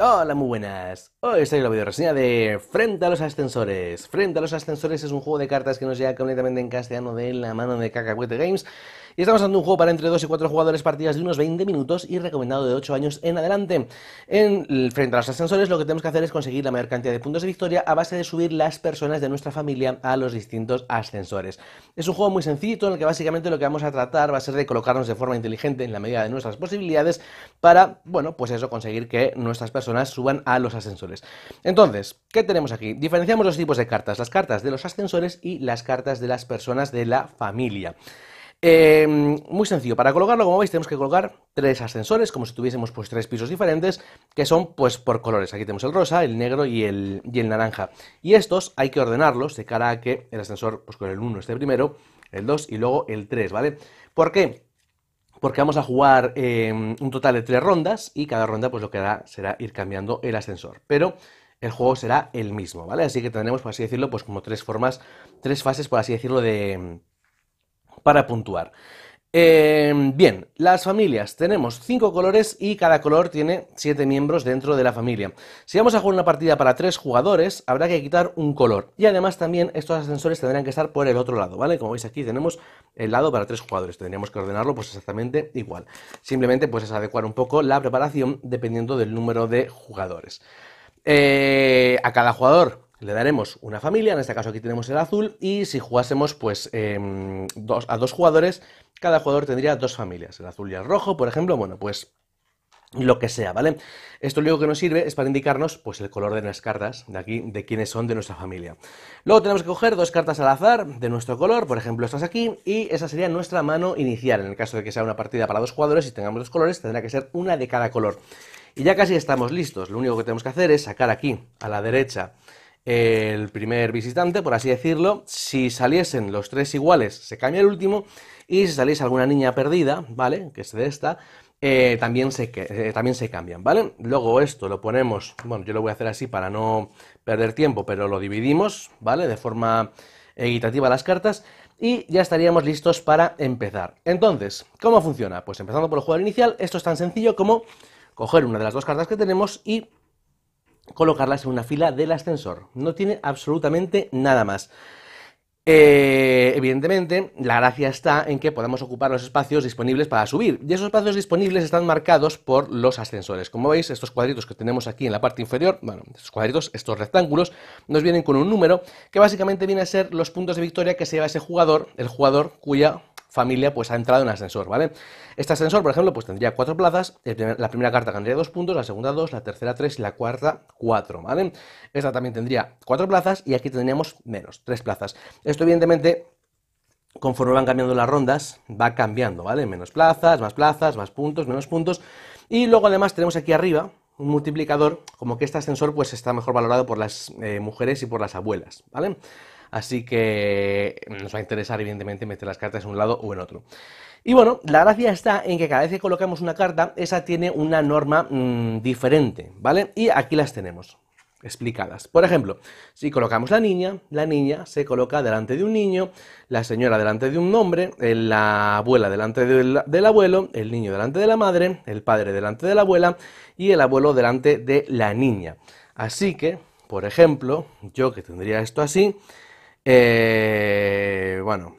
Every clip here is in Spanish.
Hola, muy buenas. Hoy estoy en la reseña de Frente a los Ascensores. Frente a los Ascensores es un juego de cartas que nos llega completamente en castellano de la mano de Cacahuete Games y estamos hablando un juego para entre 2 y 4 jugadores, partidas de unos 20 minutos y recomendado de 8 años en adelante. En, frente a los ascensores, lo que tenemos que hacer es conseguir la mayor cantidad de puntos de victoria a base de subir las personas de nuestra familia a los distintos ascensores. Es un juego muy sencillo en el que básicamente lo que vamos a tratar va a ser de colocarnos de forma inteligente en la medida de nuestras posibilidades para, bueno, pues eso, conseguir que nuestras personas suban a los ascensores. Entonces, ¿qué tenemos aquí? Diferenciamos los tipos de cartas, las cartas de los ascensores y las cartas de las personas de la familia. Em, muy sencillo, para colocarlo, como veis, tenemos que colocar tres ascensores, como si tuviésemos pues tres pisos diferentes, que son pues por colores. Aquí tenemos el rosa, el negro y el, y el naranja. Y estos hay que ordenarlos de cara a que el ascensor, pues con el 1 esté primero, el 2 y luego el 3, ¿vale? ¿Por qué? porque vamos a jugar em, un total de tres rondas y cada ronda pues lo que hará será ir cambiando el ascensor. Pero el juego será el mismo, ¿vale? Así que tendremos, por así decirlo, pues como tres formas, tres fases, por así decirlo, de, para puntuar. Eh, bien, las familias. Tenemos cinco colores y cada color tiene siete miembros dentro de la familia. Si vamos a jugar una partida para tres jugadores, habrá que quitar un color. Y además también estos ascensores tendrán que estar por el otro lado, ¿vale? Como veis aquí tenemos el lado para tres jugadores. Tendríamos que ordenarlo pues exactamente igual. Simplemente pues es adecuar un poco la preparación dependiendo del número de jugadores. Eh, a cada jugador le daremos una familia, en este caso aquí tenemos el azul, y si jugásemos pues em, dos, a dos jugadores, cada jugador tendría dos familias, el azul y el rojo, por ejemplo, bueno, pues lo que sea, ¿vale? Esto lo único que nos sirve es para indicarnos pues el color de las cartas, de aquí, de quiénes son de nuestra familia. Luego tenemos que coger dos cartas al azar de nuestro color, por ejemplo estas aquí, y esa sería nuestra mano inicial. En el caso de que sea una partida para dos jugadores y tengamos dos colores, tendrá que ser una de cada color. Y ya casi estamos listos, lo único que tenemos que hacer es sacar aquí, a la derecha, el primer visitante, por así decirlo. Si saliesen los tres iguales, se cambia el último. Y si saliese alguna niña perdida, ¿vale? Que es de esta, eh, también, se, eh, también se cambian, ¿vale? Luego esto lo ponemos, bueno, yo lo voy a hacer así para no perder tiempo, pero lo dividimos, ¿vale? De forma equitativa las cartas y ya estaríamos listos para empezar. Entonces, ¿cómo funciona? Pues empezando por el jugador inicial, esto es tan sencillo como coger una de las dos cartas que tenemos y colocarlas en una fila del ascensor. No tiene absolutamente nada más. Eh, evidentemente, la gracia está en que podamos ocupar los espacios disponibles para subir. Y esos espacios disponibles están marcados por los ascensores. Como veis, estos cuadritos que tenemos aquí en la parte inferior, bueno, estos cuadritos, estos rectángulos, nos vienen con un número que básicamente viene a ser los puntos de victoria que se lleva ese jugador, el jugador cuya familia pues ha entrado en ascensor, ¿vale? Este ascensor, por ejemplo, pues tendría cuatro plazas, la primera carta tendría dos puntos, la segunda dos, la tercera tres y la cuarta cuatro, ¿vale? Esta también tendría cuatro plazas y aquí tendríamos menos, tres plazas. Esto evidentemente conforme van cambiando las rondas, va cambiando, ¿vale? Menos plazas, más plazas, más puntos, menos puntos. Y luego además tenemos aquí arriba un multiplicador, como que este ascensor pues está mejor valorado por las eh, mujeres y por las abuelas, ¿vale? Así que nos va a interesar, evidentemente, meter las cartas en un lado o en otro. Y bueno, la gracia está en que cada vez que colocamos una carta, esa tiene una norma mm, diferente, ¿vale? Y aquí las tenemos explicadas. Por ejemplo, si colocamos la niña, la niña se coloca delante de un niño, la señora delante de un hombre, la abuela delante del, abuelo, el niño delante de la madre, el padre delante de la abuela y el abuelo delante de la niña. Así que, por ejemplo, yo que tendría esto así, eh, bueno,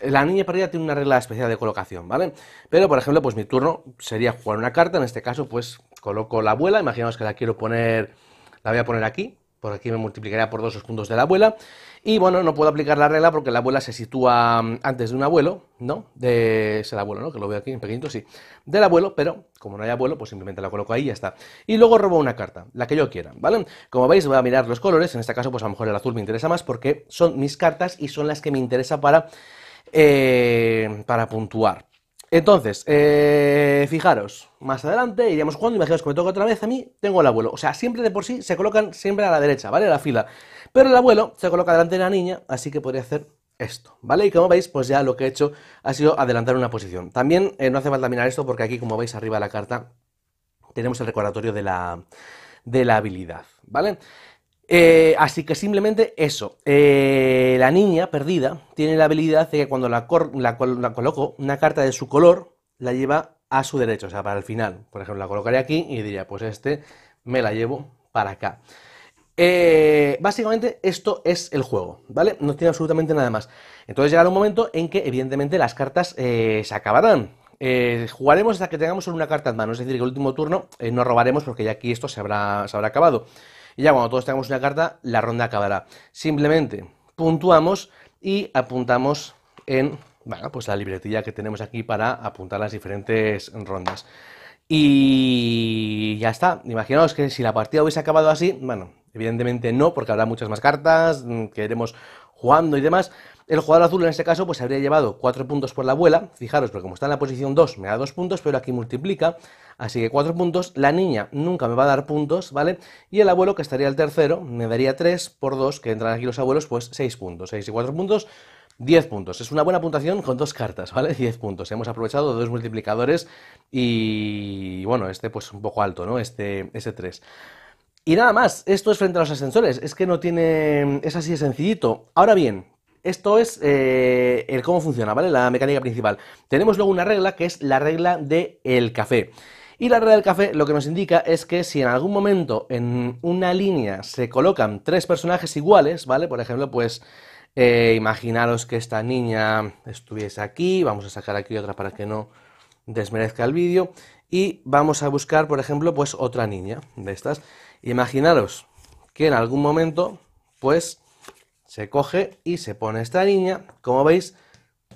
la niña perdida tiene una regla especial de colocación, ¿vale? Pero, por ejemplo, pues mi turno sería jugar una carta, en este caso, pues coloco la abuela, imaginaos que la quiero poner, la voy a poner aquí, por aquí me multiplicaría por dos los puntos de la abuela. Y bueno, no puedo aplicar la regla porque la abuela se sitúa mm, antes de un abuelo, ¿no? De, es el abuelo, ¿no? Que lo veo aquí en pequeñito, sí. Del abuelo, pero como no hay abuelo, pues simplemente la coloco ahí y ya está. Y luego robo una carta, la que yo quiera, ¿vale? Como veis, voy a mirar los colores. En este caso, pues a lo mejor el azul me interesa más porque son mis cartas y son las que me interesa para, eh, para puntuar. Entonces, eh, fijaros, más adelante iríamos jugando, imaginaos que me toca otra vez a mí, tengo el abuelo. O sea, siempre de por sí se colocan siempre a la derecha, ¿vale? La fila. Pero el abuelo se coloca delante de la niña, así que podría hacer esto, ¿vale? Y como veis, pues ya lo que he hecho ha sido adelantar una posición. También eh, no hace falta mirar esto porque aquí, como veis arriba de la carta, tenemos el recordatorio de la, de la habilidad, ¿vale? Eh, así que simplemente eso. Eh, la niña perdida tiene la habilidad de que cuando la, coloco una carta de su color, la lleva a su derecho, o sea, para el final. Por ejemplo, la colocaré aquí y diría, pues este me la llevo para acá. Eh, básicamente esto es el juego, ¿vale? No tiene absolutamente nada más. Entonces llegará un momento en que evidentemente las cartas se acabarán. jugaremos hasta que tengamos solo una carta en mano, es decir, que el último turno no robaremos porque ya aquí esto se habrá, se habrá acabado. Y ya cuando todos tengamos una carta, la ronda acabará. Simplemente puntuamos y apuntamos en pues la libretilla que tenemos aquí para apuntar las diferentes rondas. Y ya está. Imaginaos que si la partida hubiese acabado así, bueno, evidentemente no, porque habrá muchas más cartas, mm, queremos jugando y demás, el jugador azul en este caso pues habría llevado 4 puntos por la abuela, fijaros, porque como está en la posición 2 me da 2 puntos, pero aquí multiplica, así que 4 puntos, la niña nunca me va a dar puntos, ¿vale? Y el abuelo, que estaría el tercero, me daría 3 por 2, que entran aquí los abuelos, pues 6 puntos, 6 y 4 puntos, 10 puntos. Es una buena puntuación con dos cartas, ¿vale? 10 puntos. Hemos aprovechado dos multiplicadores y, bueno, este pues un poco alto, ¿no? Este, este 3. Y nada más, esto es frente a los ascensores, es que no tiene... es así de sencillito. Ahora bien, esto es eh, el cómo funciona, ¿vale? La mecánica principal. Tenemos luego una regla que es la regla del café. Y la regla del café lo que nos indica es que si en algún momento en una línea se colocan tres personajes iguales, ¿vale? Por ejemplo, pues eh, imaginaros que esta niña estuviese aquí, vamos a sacar aquí otra para que no desmerezca el vídeo, y vamos a buscar, por ejemplo, pues otra niña de estas. Imaginaros que en algún momento, pues, se coge y se pone esta línea. Como veis,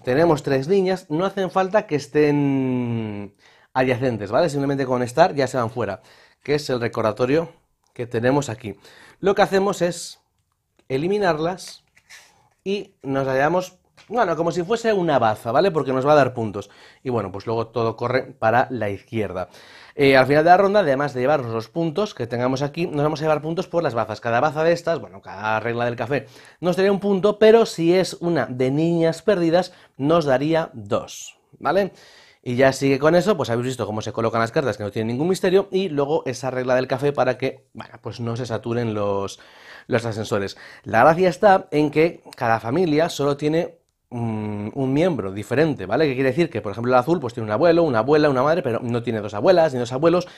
tenemos tres líneas, no hacen falta que estén adyacentes, ¿vale? Simplemente con estar ya se van fuera, que es el recordatorio que tenemos aquí. Lo que hacemos es eliminarlas y nos hallamos bueno, como si fuese una baza, ¿vale? Porque nos va a dar puntos. Y bueno, pues luego todo corre para la izquierda. Eh, al final de la ronda, además de llevarnos los puntos que tengamos aquí, nos vamos a llevar puntos por las bazas. Cada baza de estas, bueno, cada regla del café nos daría un punto, pero si es una de niñas perdidas, nos daría dos, ¿vale? Y ya sigue con eso, pues habéis visto cómo se colocan las cartas, que no tienen ningún misterio, y luego esa regla del café para que, bueno, pues no se saturen los, los ascensores. La gracia está en que cada familia solo tiene un, miembro diferente, ¿vale? que quiere decir? Que, por ejemplo, el azul pues tiene un abuelo, una abuela, una madre, pero no tiene dos abuelas ni dos abuelos.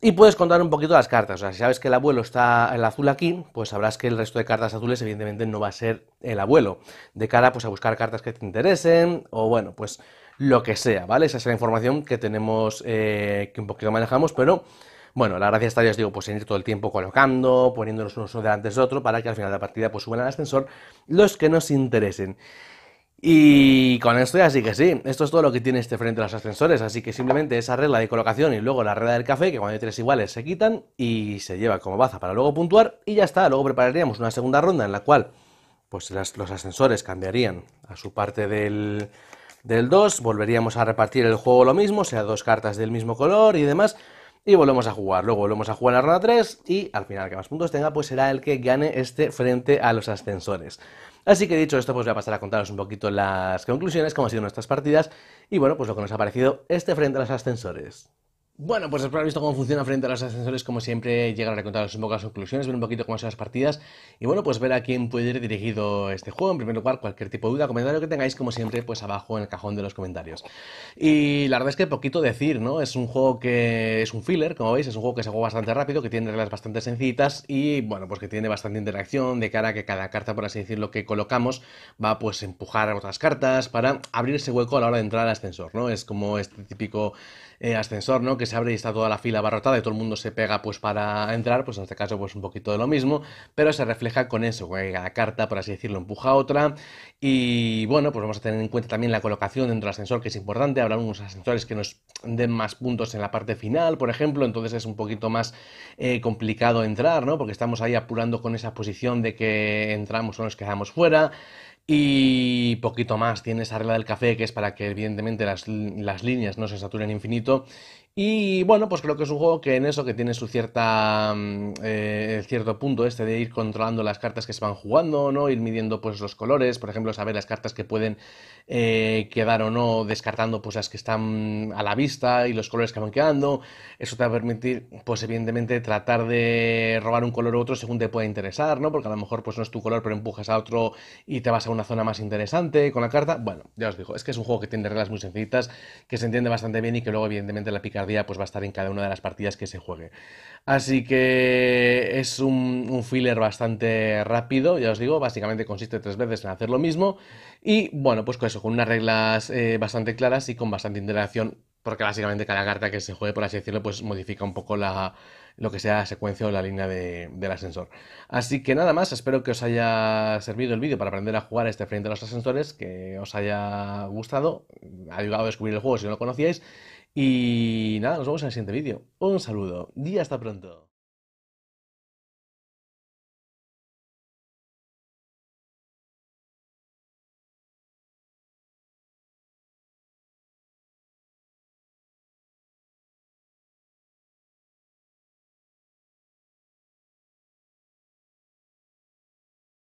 Y puedes contar un poquito las cartas. O sea, si sabes que el abuelo está el azul aquí, pues sabrás que el resto de cartas azules, evidentemente, no va a ser el abuelo. De cara pues, a buscar cartas que te interesen, o bueno, pues lo que sea, ¿vale? Esa es la información que tenemos, eh, que un poquito manejamos, pero bueno, la gracia está, ya os digo, pues en ir todo el tiempo colocando, poniéndonos unos delante de otro, para que al final de la partida pues suban al ascensor los que nos interesen. Y con esto ya sí que sí, esto es todo lo que tiene este frente a los ascensores, así que simplemente esa regla de colocación y luego la regla del café, que cuando hay tres iguales se quitan y se lleva como baza para luego puntuar y ya está, luego prepararíamos una segunda ronda en la cual pues los ascensores cambiarían a su parte del, del 2, volveríamos a repartir el juego lo mismo, sea dos cartas del mismo color y demás, y volvemos a jugar. Luego volvemos a jugar la ronda 3 y al final que más puntos tenga pues será el que gane este frente a los ascensores. Así que dicho esto, pues voy a pasar a contaros un poquito las conclusiones, cómo han sido nuestras partidas y bueno, pues lo que nos ha parecido este frente a los ascensores. Bueno, pues después haber visto cómo funciona frente a los ascensores, como siempre, llegar a recontaros un poco las conclusiones, ver un poquito cómo son las partidas y bueno, pues ver a quién puede ir dirigido este juego. En primer lugar, cualquier tipo de duda, comentario que tengáis, como siempre, pues abajo en el cajón de los comentarios. Y la verdad es que poquito decir, ¿no? Es un juego que es un filler, como veis, es un juego que se juega bastante rápido, que tiene reglas bastante sencillitas y bueno, pues que tiene bastante interacción de cara a que cada carta, por así decirlo, que colocamos va pues a empujar a otras cartas para abrir ese hueco a la hora de entrar al ascensor, ¿no? Es como este típico eh, ascensor, ¿no? Que se abre y está toda la fila abarrotada y todo el mundo se pega pues para entrar, pues en este caso pues un poquito de lo mismo, pero se refleja con eso, que carta, por así decirlo, empuja otra y bueno, pues vamos a tener en cuenta también la colocación dentro del ascensor, que es importante, habrá unos ascensores que nos den más puntos en la parte final, por ejemplo, entonces es un poquito más eh, complicado entrar, ¿no? Porque estamos ahí apurando con esa posición de que entramos o nos quedamos fuera. Y poquito más, tiene esa regla del café que es para que evidentemente las, las líneas no se saturen infinito y bueno, pues creo que es un juego que en eso que tiene su cierta mm, eh, cierto punto este de ir controlando las cartas que se van jugando, ¿no? Ir midiendo pues los colores, por ejemplo, saber las cartas que pueden eh, quedar o no, descartando pues las que están a la vista y los colores que van quedando. Eso te va a permitir, pues evidentemente, tratar de robar un color u otro según te pueda interesar, ¿no? Porque a lo mejor pues no es tu color, pero empujas a otro y te vas a una zona más interesante con la carta. Bueno, ya os digo, es que es un juego que tiene reglas muy sencillitas, que se entiende bastante bien y que luego, evidentemente, la picardía pues va a estar en cada una de las partidas que se juegue. Así que es un, filler bastante rápido, ya os digo, básicamente consiste tres veces en hacer lo mismo y bueno, pues con eso, con unas reglas eh, bastante claras y con bastante interacción porque básicamente cada carta que se juegue, por así decirlo, pues modifica un poco la, lo que sea la secuencia o la línea del ascensor. Así que nada más, espero que os haya servido el vídeo para aprender a jugar este frente a los ascensores, que os haya gustado, ha ayudado a descubrir el juego si no lo conocíais, y nada, nos vemos en el siguiente vídeo. Un saludo y hasta pronto.